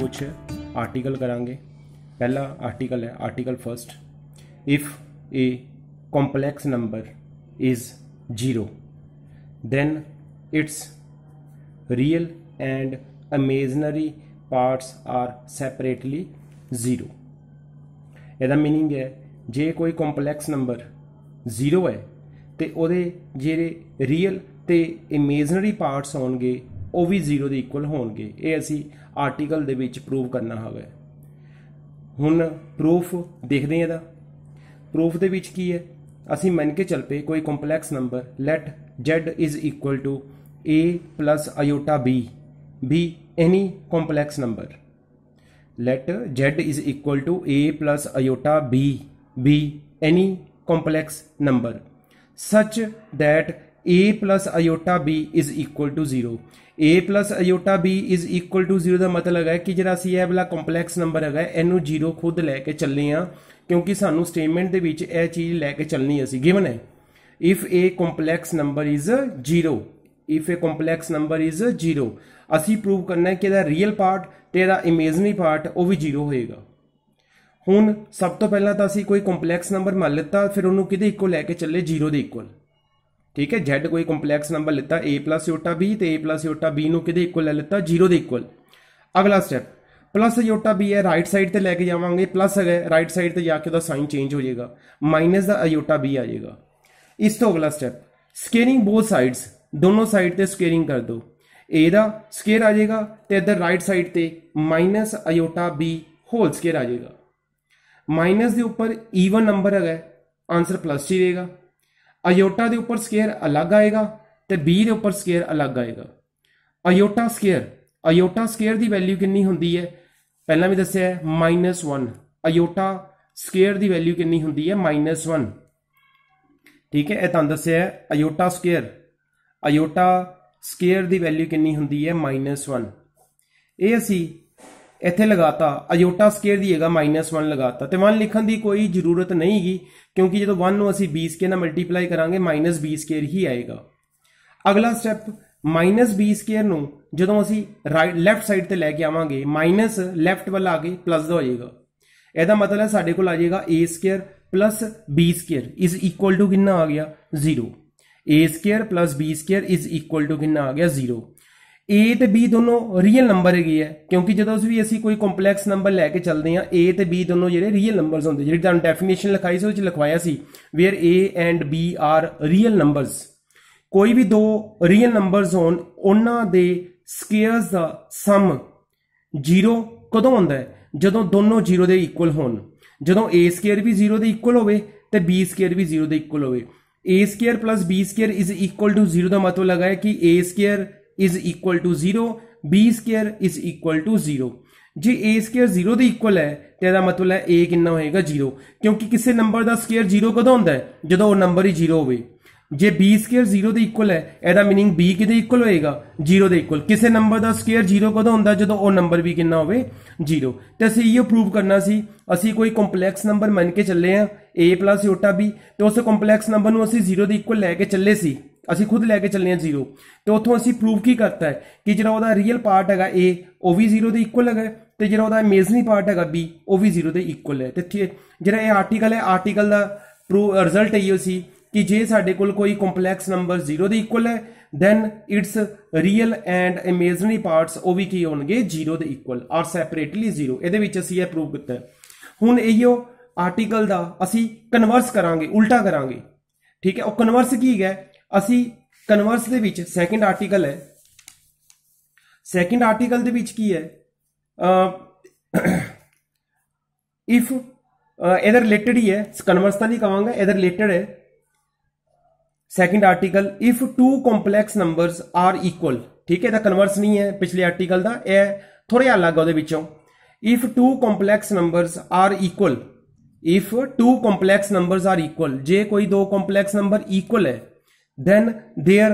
ਕੁਝ ਆਰਟੀਕਲ ਕਰਾਂਗੇ ਪਹਿਲਾ ਆਰਟੀਕਲ ਹੈ article first if a complex number is 0 then its real and imaginary parts are separately 0 ਇਹਦਾ meaning ਹੈ ਜੇ ਕੋਈ ਕੰਪਲੈਕਸ ਨੰਬਰ 0 ਹੈ ਤੇ ਉਹਦੇ ਜਿਹੜੇ ਰੀਅਲ ਤੇ ਇਮੇਜਨਰੀ ਪਾਰਟਸ ਹੋਣਗੇ ਉਹ ਵੀ 0 ਦੇ ਇਕੁਅਲ ਹੋਣਗੇ ਇਹ ਅਸੀਂ ਆਰਟੀਕਲ ਦੇ ਵਿੱਚ ਪ੍ਰੂਵ ਕਰਨਾ ਹੋਵੇ ਹੁਣ ਪ੍ਰੂਫ ਦੇਖਦੇ ਹਾਂ ਇਹਦਾ ਪ੍ਰੂਫ ਦੇ ਵਿੱਚ ਕੀ ਹੈ ਅਸੀਂ ਮੰਨ ਕੇ ਚੱਲ ਪਏ ਕੋਈ complex number let z is equal to a plus iota b be any complex number let z is equal to a plus iota b be any complex number such that a plus iota b is equal to 0 a plus iota b is equal to 0 ਦਾ ਮਤਲਬ ਹੈ ਕਿ ਜਿਹੜਾ ਅਸੀਂ ਇਹ ਵਾਲਾ complex number ਹੈਗਾ ਇਹਨੂੰ 0 ਖੁਦ ਲੈ ਕੇ ਚੱਲੇ ਆ ਕਿਉਂਕਿ ਸਾਨੂੰ ਸਟੇਟਮੈਂਟ ਦੇ ਵਿੱਚ ਇਹ ਚੀਜ਼ ਲੈ ਕੇ ਚੱਲਣੀ ਅਸੀਂ ਗਿਵਨ ਹੈ if a complex number is 0 if a complex number is 0 ਅਸੀਂ ਪ੍ਰੂਵ ਕਰਨਾ ਹੈ ਕਿ ਇਹਦਾ ਰੀਅਲ ਪਾਰਟ ਤੇ ਇਹਦਾ ਇਮੇਜਨਰੀ ਪਾਰਟ ਉਹ ਵੀ 0 ਹੋਏਗਾ ਹੁਣ ਸਭ ਤੋਂ ਪਹਿਲਾਂ ਤਾਂ ਅਸੀਂ ਕੋਈ ਕੰਪਲੈਕਸ ਨੰਬਰ ਮੰਨ ਲਿੱਤਾ ਫਿਰ ਉਹਨੂੰ ਕਿਹਦੇ ਇਕੁਅਲ ਲੈ ਕੇ ਚੱਲੇ 0 ਦੇ ਇਕੁਅਲ ਠੀਕ ਹੈ z ਕੋਈ ਕੰਪਲੈਕਸ ਨੰਬਰ ਲਿੱਤਾ a b ਤੇ a b ਨੂੰ ਕਿਹਦੇ ਇਕੁਅਲ ਲੈ ਲਿੱਤਾ 0 ਦੇ ਇਕੁਅਲ ਅਗਲਾ ਸਟੈਪ ਪਲੱਸ ਅਯੋਟਾ b ਹੈ ਰਾਈਟ ਸਾਈਡ ਤੇ ਲੈ ਕੇ ਜਾਵਾਂਗੇ ਪਲੱਸ ਹੈ ਰਾਈਟ ਸਾਈਡ ਤੇ ਜਾ ਕੇ ਉਹਦਾ ਸਾਈਨ ਚੇਂਜ ਹੋ ਜਾਏਗਾ ਮਾਈਨਸ ਦਾ ਅਯੋਟਾ b ਆ ਜਾਏਗਾ ਇਸ ਤੋਂ ਅਗਲਾ ਸਟੈਪ ਸਕੇਰਿੰਗ ਬੋਥ ਸਾਈਡਸ ਦੋਨੋਂ ਸਾਈਡ ਤੇ ਸਕੇਰਿੰਗ ਕਰ ਦਿਓ a ਦਾ ਸਕੇਅਰ ਆ ਜਾਏਗਾ ਤੇ ਇਧਰ ਰਾਈਟ ਸਾਈਡ ਤੇ minus iota b whole square ਆ ਜਾਏਗਾ ਮਾਈਨਸ ਦੇ ਉੱਪਰ ਈਵਨ ਨੰਬਰ ਹੈਗਾ ਆਨਸਰ ਪਲੱਸ ਹੀ ਰਹੇਗਾ ਆਇਓਟਾ ਦੇ ਉੱਪਰ ਸਕੁਅਰ ਅਲੱਗ ਆਏਗਾ ਤੇ b ਦੇ ਉੱਪਰ ਸਕੁਅਰ ਅਲੱਗ ਆਏਗਾ ਆਇਓਟਾ ਸਕੁਅਰ ਆਇਓਟਾ ਸਕੁਅਰ ਦੀ ਵੈਲਿਊ ਕਿੰਨੀ ਹੁੰਦੀ ਹੈ ਪਹਿਲਾਂ ਵੀ ਦੱਸਿਆ ਹੈ -1 ਆਇਓਟਾ ਸਕੁਅਰ ਦੀ ਵੈਲਿਊ ਕਿੰਨੀ ਹੁੰਦੀ ਹੈ -1 ਠੀਕ ਹੈ ਇਹ ਤਾਂ ਦੱਸਿਆ ਹੈ ਆਇਓਟਾ ਸਕੁਅਰ ਆਇਓਟਾ ਸਕੁਅਰ ਦੀ ਵੈਲਿਊ ਕਿੰਨੀ ਹੁੰਦੀ ਹੈ -1 ਇਹ ਅਸੀਂ ਇੱਥੇ ਲਗਾਤਾ ਅਯੋਟਾ ਸਕੇਅਰ ਦੀ ਹੈਗਾ -1 ਲਗਾਤਾ ਤੇ 1 ਲਿਖਣ ਦੀ ਕੋਈ ਜ਼ਰੂਰਤ ਨਹੀਂਗੀ ਕਿਉਂਕਿ ਜਦੋਂ 1 ਨੂੰ ਅਸੀਂ 20 ਸਕੇਅਰ ਨਾਲ ਮਲਟੀਪਲਾਈ ਕਰਾਂਗੇ -20 ਸਕੇਅਰ ਹੀ ਆਏਗਾ ਅਗਲਾ ਸਟੈਪ -20 ਸਕੇਅਰ ਨੂੰ ਜਦੋਂ ਅਸੀਂ ਰਾਈਟ ਲੈਫਟ ਸਾਈਡ ਤੇ ਲੈ ਕੇ ਆਵਾਂਗੇ ਮਾਈਨਸ ਲੈਫਟ ਵੱਲ ਆ ਕੇ ਪਲੱਸ ਦਾ ਹੋ ਜਾਏਗਾ ਇਹਦਾ ਮਤਲਬ ਹੈ ਸਾਡੇ ਕੋਲ ਆ ਜਾਏਗਾ a square plus b square is equal to ਕਿੰਨਾ ਆ ਗਿਆ 0 a square plus b square is equal to ਕਿੰਨਾ ਆ ਗਿਆ 0 a ਤੇ b ਦੋਨੋਂ ਰੀਅਲ ਨੰਬਰ ਹੈਗੀ ਹੈ ਕਿਉਂਕਿ ਜਦੋਂ ਵੀ ਅਸੀਂ ਕੋਈ ਕੰਪਲੈਕਸ ਨੰਬਰ ਲੈ ਕੇ ਚੱਲਦੇ ਆ a ਤੇ b ਦੋਨੋਂ ਜਿਹੜੇ ਰੀਅਲ ਨੰਬਰਸ ਹੁੰਦੇ ਜਿਹੜੀ ਤੁਹਾਨੂੰ ਡੈਫੀਨੇਸ਼ਨ ਲਿਖਾਈ ਸੀ ਉਹ ਚ ਲਿਖਵਾਇਆ ਸੀ where a and b are real numbers ਕੋਈ ਵੀ ਦੋ ਰੀਅਲ ਨੰਬਰਸ ਹੋਣ ਉਹਨਾਂ ਦੇ ਸਕੇਅਰਸ ਦਾ ਸਮ 0 ਕਦੋਂ ਹੁੰਦਾ ਹੈ ਜਦੋਂ ਦੋਨੋਂ 0 ਦੇ ਇਕੁਅਲ ਹੋਣ ਜਦੋਂ a ਸਕੇਅਰ ਵੀ 0 ਦੇ ਇਕੁਅਲ ਹੋਵੇ ਤੇ b ਸਕੇਅਰ ਵੀ 0 ਦੇ ਇਕੁਅਲ ਹੋਵੇ a square b square is equal to 0 ਦਾ ਮਤਲਬ ਲਗਾਇਆ ਕਿ a square is equal to 0 b square is equal to 0 ਜੇ a ਸਕੁਅਰ 0 ਦੇ ਇਕੁਅਲ ਹੈ ਤੇ ਇਹਦਾ ਮਤਲਬ ਹੈ a ਕਿੰਨਾ ਹੋਏਗਾ 0 ਕਿਉਂਕਿ ਕਿਸੇ ਨੰਬਰ ਦਾ ਸਕੁਅਰ 0 ਕਦੋਂ ਹੁੰਦਾ ਹੈ ਜਦੋਂ ਉਹ ਨੰਬਰ ਹੀ 0 ਹੋਵੇ ਜੇ b ਸਕੁਅਰ 0 ਦੇ ਇਕੁਅਲ ਹੈ ਇਹਦਾ मीनिंग b ਕਿਹਦੇ ਇਕੁਅਲ ਹੋਏਗਾ 0 ਦੇ ਇਕੁਅਲ ਕਿਸੇ ਨੰਬਰ ਦਾ ਸਕੁਅਰ 0 ਕਦੋਂ ਹੁੰਦਾ ਜਦੋਂ ਉਹ ਨੰਬਰ ਵੀ ਕਿੰਨਾ ਹੋਵੇ 0 ਤੇ ਅਸੀਂ ਇਹ ਪ੍ਰੂਵ ਕਰਨਾ ਸੀ ਅਸੀਂ ਕੋਈ ਕੰਪਲੈਕਸ ਨੰਬਰ ਮੰਨ ਕੇ ਚੱਲੇ ਆ a b ਤੇ ਉਸ ਕੰਪਲੈਕਸ ਨੰਬਰ ਨੂੰ ਅਸੀਂ 0 ਦੇ ਇਕੁਅਲ ਲੈ ਕੇ ਚੱਲੇ ਸੀ ਅਸੀਂ ਖੁਦ ਲੈ ਕੇ ਚੱਲਨੇ ਆ ਜ਼ੀਰੋ ਤੇ ਉੱਥੋਂ ਅਸੀਂ ਪ੍ਰੂਫ ਕੀ ਕਰਤਾ ਹੈ ਕਿ ਜਿਹੜਾ ਉਹਦਾ ਰੀਅਲ ਪਾਰਟ ਹੈਗਾ A ਉਹ ਵੀ ਜ਼ੀਰੋ ਦੇ ਇਕੁਅਲ ਹੈਗਾ ਤੇ ਜਿਹੜਾ ਉਹਦਾ ਇਮੇਜਨਰੀ ਪਾਰਟ ਹੈਗਾ B ਉਹ ਵੀ ਜ਼ੀਰੋ ਦੇ ਇਕੁਅਲ ਹੈ ਤੇ ਜਿਹੜਾ ਇਹ ਆਰਟੀਕਲ ਹੈ ਆਰਟੀਕਲ ਦਾ ਰਿਜ਼ਲਟ ਇਹੋ ਸੀ ਕਿ ਜੇ ਸਾਡੇ ਕੋਲ ਕੋਈ ਕੰਪਲੈਕਸ ਨੰਬਰ 0 ਦੇ ਇਕੁਅਲ ਹੈ then its real and imaginary parts ਉਹ ਵੀ ਕੀ ਹੋਣਗੇ 0 ਦੇ ਇਕੁਅਲ ਆਰ ਸੈਪਰੇਟਲੀ 0 ਇਹਦੇ ਵਿੱਚ ਅਸੀਂ ਇਹ ਪ੍ਰੂਫ ਕੀਤਾ ਹੁਣ ਇਹੋ ਆਰਟੀਕਲ ਦਾ ਅਸੀਂ ਕਨਵਰਸ ਕਰਾਂਗੇ ਉਲਟਾ ਕਰਾਂਗੇ ਠੀਕ ਹੈ ਉਹ ਕਨਵਰਸ ਕੀ ਹੈ ਅਸੀਂ ਕਨਵਰਸ ਦੇ ਵਿੱਚ ਸੈਕੰਡ ਆਰਟੀਕਲ ਹੈ ਸੈਕੰਡ ਆਰਟੀਕਲ ਦੇ ਵਿੱਚ ਕੀ ਹੈ ਅ ਇਫ ਇਹਦੇ ਰਿਲੇਟਡ ਹੀ ਹੈ ਕਨਵਰਸ ਤਾਂ ਨਹੀਂ ਕਵਾਂਗਾ ਇਹਦੇ ਰਿਲੇਟਡ ਹੈ second article if two complex numbers are equal ਠੀਕ ਹੈ ਇਹਦਾ ਕਨਵਰਸ ਨਹੀਂ ਹੈ ਪਿਛਲੇ ਆਰਟੀਕਲ ਦਾ ਇਹ ਥੋੜਾ ਅਲੱਗ ਆ ਉਹਦੇ ਵਿੱਚੋਂ if two complex numbers are equal if two complex numbers are equal ਜੇ ਕੋਈ ਦੋ ਕੰਪਲੈਕਸ ਨੰਬਰ ਇਕੁਅਲ ਹੈ then their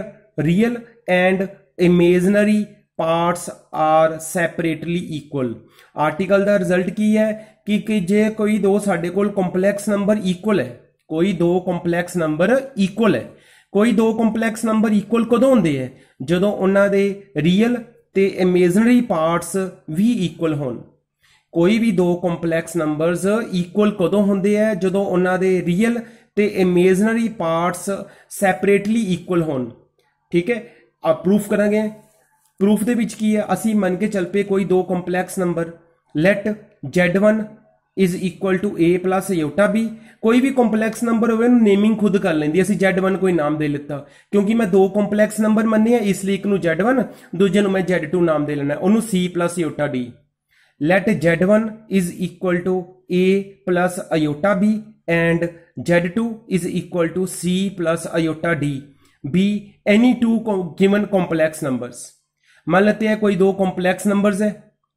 real and imaginary parts are separately equal article ਦਾ ਰਿਜ਼ਲਟ ਕੀ ਹੈ ਕਿ ਕਿ ਜੇ ਕੋਈ ਦੋ ਸਾਡੇ ਕੋਲ ਕੰਪਲੈਕਸ ਨੰਬਰ ਇਕੁਅਲ ਹੈ ਕੋਈ ਦੋ ਕੰਪਲੈਕਸ ਨੰਬਰ ਇਕੁਅਲ ਹੈ ਕੋਈ ਦੋ ਕੰਪਲੈਕਸ ਨੰਬਰ ਇਕੁਅਲ ਕਦੋਂ ਹੁੰਦੇ ਹੈ ਜਦੋਂ ਉਹਨਾਂ ਦੇ ਰੀਅਲ ਤੇ ਇਮੇਜਿਨਰੀ ਪਾਰਟਸ ਵੀ ਇਕੁਅਲ ਹੋਣ ਕੋਈ ਵੀ ਦੋ ਕੰਪਲੈਕਸ ਨੰਬਰਸ ਇਕੁਅਲ ਕਦੋਂ ਹੁੰਦੇ ਹੈ ਜਦੋਂ ਉਹਨਾਂ ਦੇ ਰੀਅਲ ਤੇ ਇਮੇਜਨਰੀ ਪਾਰਟਸ ਸੈਪਰੇਟਲੀ ਇਕੁਅਲ ਹੋਣ ਠੀਕ ਹੈ ਆ ਪ੍ਰੂਫ ਕਰਾਂਗੇ ਪ੍ਰੂਫ ਦੇ ਵਿੱਚ ਕੀ ਹੈ ਅਸੀਂ ਮੰਨ ਕੇ ਚੱਲ ਪਏ ਕੋਈ ਦੋ complex number let z1 is equal to a plus b ਕੋਈ ਵੀ ਕੰਪਲੈਕਸ ਨੰਬਰ ਹੋਵੇ ਨੂੰ ਨੇਮਿੰਗ ਖੁਦ ਕਰ ਲੈਂਦੀ ਅਸੀਂ z1 ਕੋਈ ਨਾਮ ਦੇ ਲਿੱਤਾ ਕਿਉਂਕਿ ਮੈਂ ਦੋ ਕੰਪਲੈਕਸ ਨੰਬਰ ਮੰਨੇ ਆ ਇਸ ਲਈ ਇੱਕ ਨੂੰ z1 ਦੂਜੇ ਨੂੰ ਮੈਂ z2 ਨਾਮ ਦੇ ਲੈਣਾ ਉਹਨੂੰ c plus d let z1 is equal to a plus b and Z2 is equal to C plus iota D. B any two given complex numbers. ਮੰਨ ਲਤੇ ਹੈ ਕੋਈ ਦੋ ਕੰਪਲੈਕਸ ਨੰਬਰਸ ਹੈ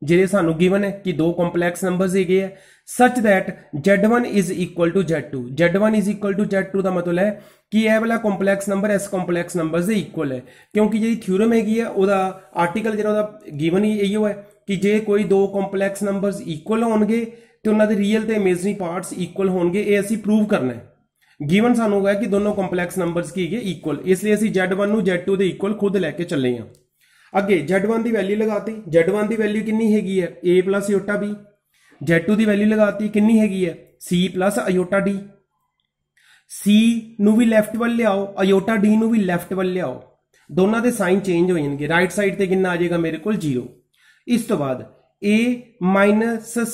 ਜਿਹੜੇ ਸਾਨੂੰ ਗਿਵਨ ਹੈ ਕਿ ਦੋ ਕੰਪਲੈਕਸ ਨੰਬਰਸ ਹੈਗੇ ਹੈ such that Z1 is equal to Z2 Z1 is equal to Z2 ਦਾ ਮਤਲਬ ਹੈ ਕਿ ਇਹ ਵਾਲਾ ਕੰਪਲੈਕਸ ਨੰਬਰ ਇਸ ਕੰਪਲੈਕਸ ਨੰਬਰਸ ਦੇ ਇਕੁਅਲ ਹੈ ਕਿਉਂਕਿ ਜਿਹੜੀ ਥਿਉਰਮ ਹੈਗੀ ਹੈ ਉਹਦਾ ਆਰਟੀਕਲ ਜਿਹੜਾ ਉਹਦਾ ਗਿਵਨ ਹੀ ਇਹੀ ਹੋਇਆ ਕਿ ਜੇ ਕੋਈ ਦੋ ਕੰਪਲੈਕਸ ਨੰਬਰਸ ਇਕੁਅਲ ਹੋਣਗੇ ਤੇ ਉਹਨਾਂ ਦੇ ਰੀਅਲ ਤੇ ਇਮੇਜਿਨਰੀ ਪਾਰਟਸ ਇਕੁਅਲ ਹੋਣਗੇ ਇਹ ਅਸੀਂ ਪ੍ਰੂਵ ਕਰਨਾ ਹੈ ਗਿਵਨ ਸਾਨੂੰ ਹੋਇਆ ਕਿ ਦੋਨੋਂ ਕੰਪਲੈਕਸ ਨੰਬਰਸ ਕੀ ਹੈਗੇ ਇਕੁਅਲ ਇਸ ਲਈ ਅਸੀਂ Z1 ਨੂੰ Z2 ਦੇ ਇਕੁਅਲ ਖੁਦ ਲੈ ਕੇ ਚੱਲੇ ਹਾਂ ਅੱਗੇ Z1 ਦੀ ਵੈਲਿਊ ਲਗਾਤੀ Z1 ਦੀ ਵੈਲਿਊ ਕਿੰਨੀ ਹੈਗੀ ਹੈ A b Z2 ਦੀ ਵੈਲਿਊ ਲਗਾਤੀ ਕਿੰਨੀ ਹੈਗੀ ਹੈ C iota d C ਨੂੰ ਵੀ ਲੈਫਟ ਵੱਲ ਲਿਆਓ iota d ਨੂੰ ਵੀ ਲੈਫਟ ਵੱਲ ਲਿਆਓ ਦੋਨਾਂ ਦੇ ਸਾਈਨ ਚੇਂਜ ਹੋ ਜਾਣਗੇ ਰਾਈਟ ਸਾਈਡ ਤੇ ਕਿੰਨਾ ਆ ਜਾਏਗਾ ਮੇਰੇ ਕੋਲ 0 ਇਸ ਤੋਂ ਬਾਅਦ a